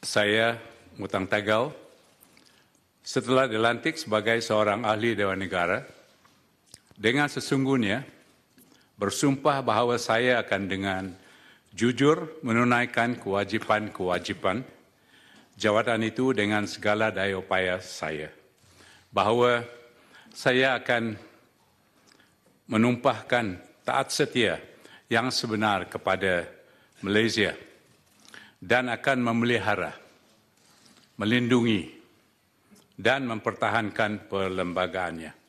saya Mutang Tagal, setelah dilantik sebagai seorang ahli Dewan Negara, dengan sesungguhnya bersumpah bahawa saya akan dengan jujur menunaikan kewajipan-kewajipan jawatan itu dengan segala daya upaya saya. Bahawa saya akan menumpahkan taat setia yang sebenar kepada Malaysia dan akan memelihara, melindungi dan mempertahankan perlembagaannya.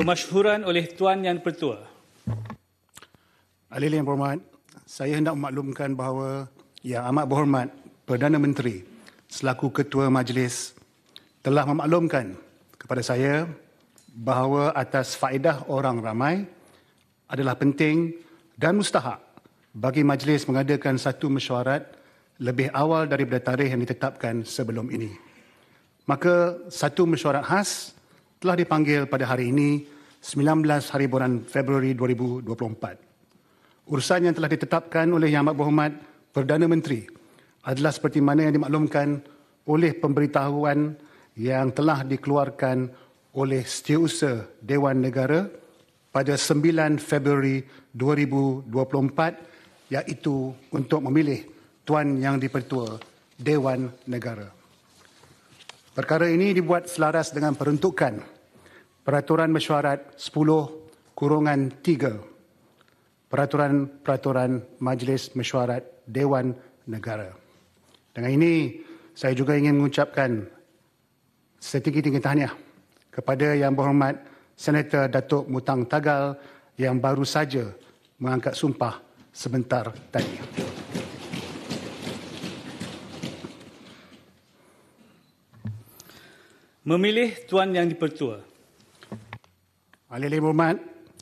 Kemasyhuran oleh Tuan Yang Pertua. Alil yang berhormat, saya hendak memaklumkan bahawa yang amat berhormat Perdana Menteri selaku Ketua Majlis telah memaklumkan kepada saya bahawa atas faedah orang ramai adalah penting dan mustahak bagi majlis mengadakan satu mesyuarat lebih awal daripada tarikh yang ditetapkan sebelum ini. Maka satu mesyuarat khas telah dipanggil pada hari ini 19 hari bulan Februari 2024. Urusan yang telah ditetapkan oleh Yang Amat Berhormat Perdana Menteri adalah seperti mana yang dimaklumkan oleh pemberitahuan yang telah dikeluarkan oleh Setiausaha Dewan Negara pada 9 Februari 2024 iaitu untuk memilih Tuan Yang Dipertua Dewan Negara. Perkara ini dibuat selaras dengan peruntukan Peraturan Mesyuarat 10 kurungan 3 Peraturan-Peraturan Majlis Mesyuarat Dewan Negara. Dengan ini, saya juga ingin mengucapkan setinggi-tinggi tahniah kepada Yang Berhormat Senator Datuk Mutang Tagal yang baru saja mengangkat sumpah sebentar tadi. Memilih Tuan Yang Dipertua. Alih-alih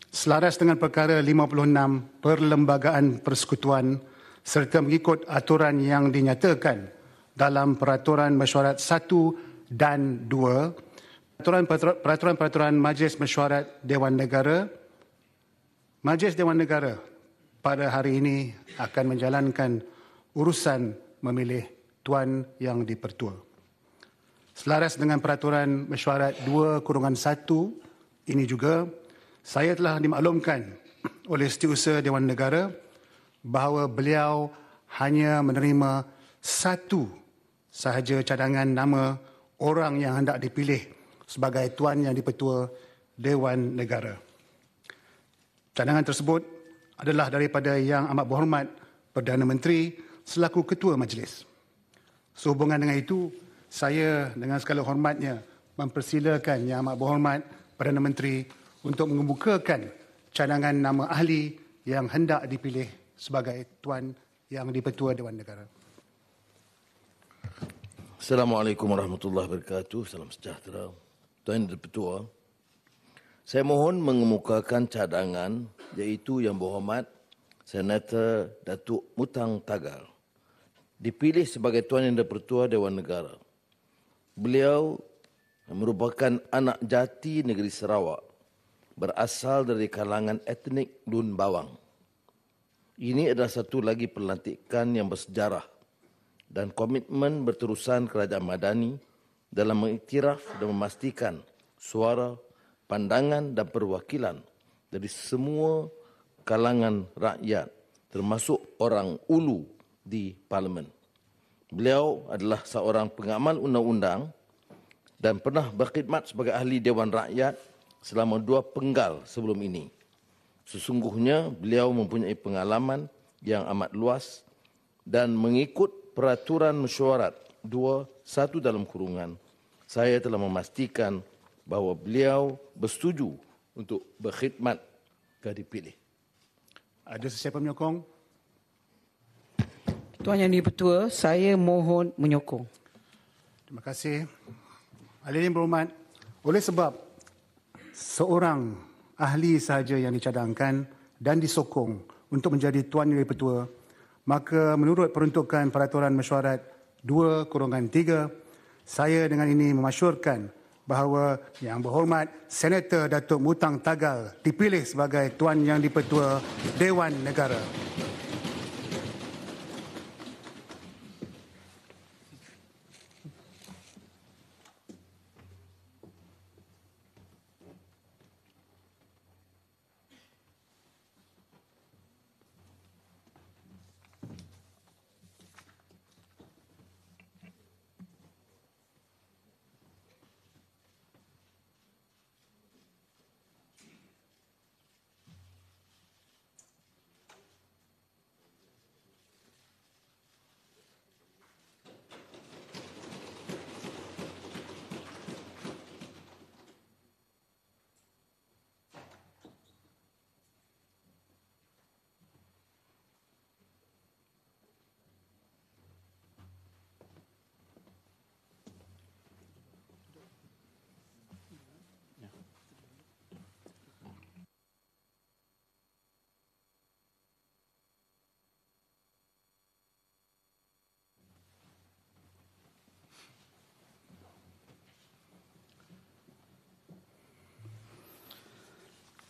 selaras dengan perkara 56 Perlembagaan Persekutuan serta mengikut aturan yang dinyatakan dalam Peraturan Mesyuarat 1 dan 2, Peraturan-Peraturan Peraturan Majlis Mesyuarat Dewan Negara, Majlis Dewan Negara pada hari ini akan menjalankan urusan memilih Tuan Yang Dipertua. Selaras dengan peraturan mesyuarat 2-1 ini juga, saya telah dimaklumkan oleh Setiausaha Dewan Negara bahawa beliau hanya menerima satu sahaja cadangan nama orang yang hendak dipilih sebagai tuan yang dipetua Dewan Negara. Cadangan tersebut adalah daripada Yang Amat Berhormat Perdana Menteri selaku Ketua Majlis. Sehubungan dengan itu, saya dengan segala hormatnya mempersilakan Yang Amat Berhormat Perdana Menteri untuk mengemukakan cadangan nama ahli yang hendak dipilih sebagai Tuan Yang Dipertua Dewan Negara. Assalamualaikum warahmatullahi wabarakatuh. Salam sejahtera. Tuan Yang Dipertua, saya mohon mengemukakan cadangan iaitu Yang Berhormat Senator Datuk Mutang Tagal dipilih sebagai Tuan Yang Dipertua Dewan Negara. Beliau merupakan anak jati negeri Sarawak berasal dari kalangan etnik Dun Bawang. Ini adalah satu lagi pelantikan yang bersejarah dan komitmen berterusan Kerajaan Madani dalam mengiktiraf dan memastikan suara, pandangan dan perwakilan dari semua kalangan rakyat termasuk orang ulu di parlimen. Beliau adalah seorang pengamal undang-undang dan pernah berkhidmat sebagai ahli Dewan Rakyat selama dua penggal sebelum ini. Sesungguhnya beliau mempunyai pengalaman yang amat luas dan mengikut peraturan mesyuarat dua satu dalam kurungan. Saya telah memastikan bahawa beliau bersetuju untuk berkhidmat ke dipilih. Ada sesiapa menyokong? Tuan Yang Dipertua, saya mohon menyokong. Terima kasih. Ahli berhormat, oleh sebab seorang ahli sahaja yang dicadangkan dan disokong untuk menjadi Tuan Yang Dipertua, maka menurut peruntukan Peraturan Mesyuarat 2-3, saya dengan ini memasyurkan bahawa yang berhormat Senator Datuk Mutang Tagal dipilih sebagai Tuan Yang Dipertua Dewan Negara.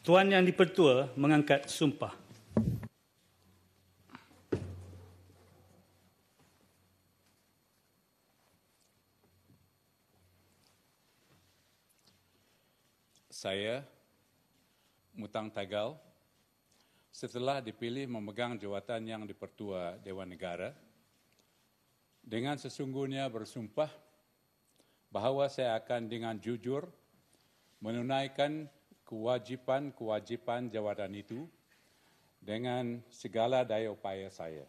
Tuan Yang Dipertua mengangkat sumpah. Saya, Mutang Tagal, setelah dipilih memegang jawatan yang dipertua Dewan Negara, dengan sesungguhnya bersumpah bahawa saya akan dengan jujur menunaikan kewajipan-kewajipan jawatan itu dengan segala daya upaya saya.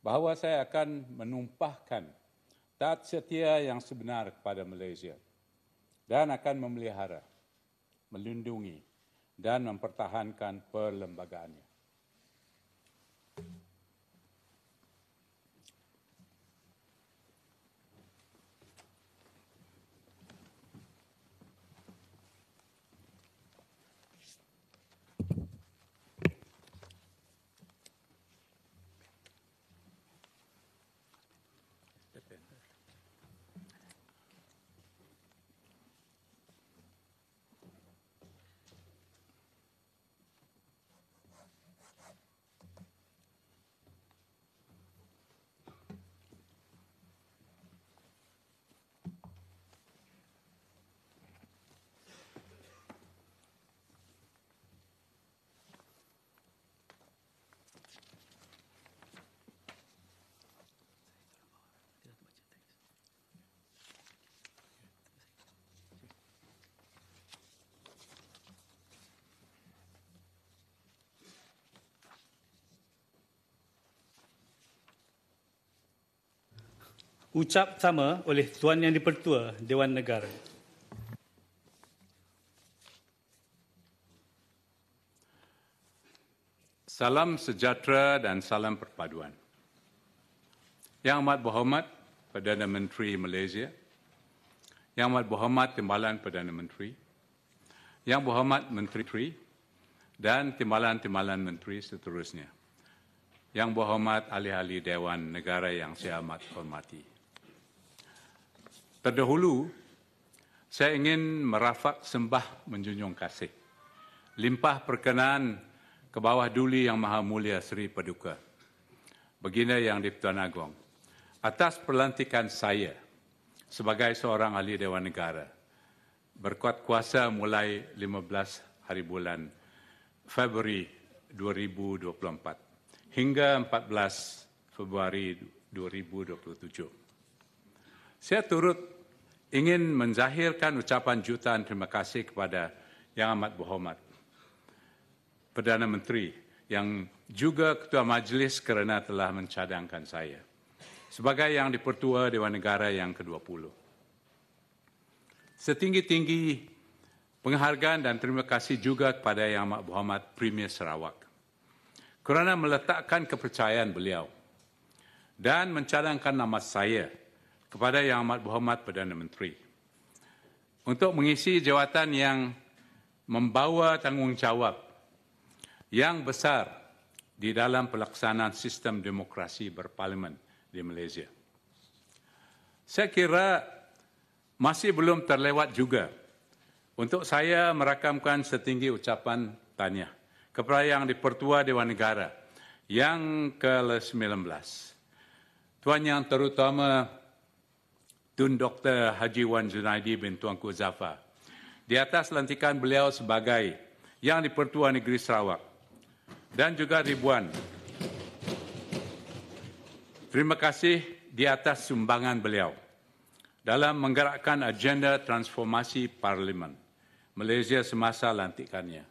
Bahawa saya akan menumpahkan taat setia yang sebenar kepada Malaysia dan akan memelihara, melindungi dan mempertahankan perlembagaannya. ucap sama oleh Tuan Yang Dipertua Dewan Negara. Salam sejahtera dan salam perpaduan. Yang amat berhormat Perdana Menteri Malaysia, Yang amat berhormat Timbalan Perdana Menteri, Yang berhormat Menteri-Menteri dan Timbalan-Timbalan Menteri seterusnya. Yang berhormat ahli-ahli Dewan Negara yang saya amat hormati. Terdahulu, saya ingin merafak sembah menjunjung kasih. Limpah perkenan ke bawah duli yang maha mulia Sri Paduka. Begini yang di-Pertuan Agong. Atas pelantikan saya sebagai seorang ahli Dewan Negara, berkuat kuasa mulai 15 hari bulan Februari 2024 hingga 14 Februari 2027. Saya turut ingin menzahirkan ucapan jutaan terima kasih kepada Yang Amat Berhormat Perdana Menteri yang juga Ketua Majlis kerana telah mencadangkan saya sebagai yang dipertua Dewan Negara yang ke-20. Setinggi-tinggi penghargaan dan terima kasih juga kepada Yang Amat Berhormat Premier Sarawak kerana meletakkan kepercayaan beliau dan mencadangkan nama saya kepada Yang Amat Berhormat Perdana Menteri untuk mengisi jawatan yang membawa tanggungjawab yang besar di dalam pelaksanaan sistem demokrasi berparlimen di Malaysia. Saya kira masih belum terlewat juga untuk saya merakamkan setinggi ucapan tanya kepada Yang Dipertua Dewan Negara yang ke-19. Tuan Yang Terutama Tun Dr. Haji Wan Junaidi bin Tuanku Zafar. Di atas lantikan beliau sebagai Yang Dipertua Negeri Sarawak dan juga ribuan. Terima kasih di atas sumbangan beliau dalam menggerakkan agenda transformasi Parlimen Malaysia semasa lantikannya.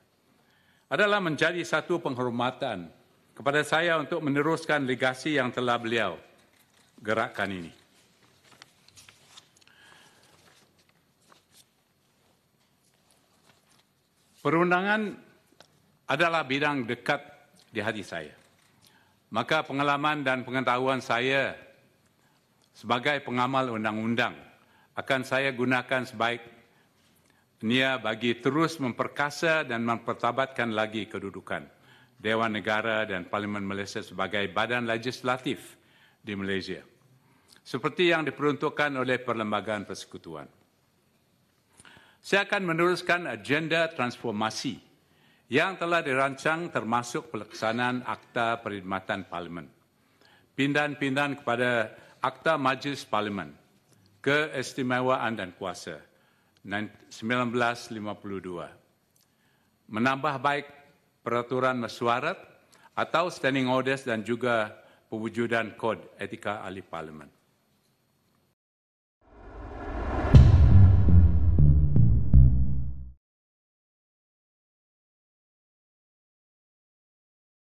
Adalah menjadi satu penghormatan kepada saya untuk meneruskan legasi yang telah beliau gerakkan ini. Perundangan adalah bidang dekat di hati saya. Maka pengalaman dan pengetahuan saya sebagai pengamal undang-undang akan saya gunakan sebaik nia bagi terus memperkasa dan mempertabatkan lagi kedudukan Dewan Negara dan Parlimen Malaysia sebagai badan legislatif di Malaysia. Seperti yang diperuntukkan oleh Perlembagaan Persekutuan saya akan meneruskan agenda transformasi yang telah dirancang termasuk pelaksanaan Akta Perkhidmatan Parlimen. Pindahan-pindahan kepada Akta Majlis Parlimen Keistimewaan dan Kuasa 1952. Menambah baik peraturan mesyuarat atau standing orders dan juga pewujudan kod etika ahli parlimen.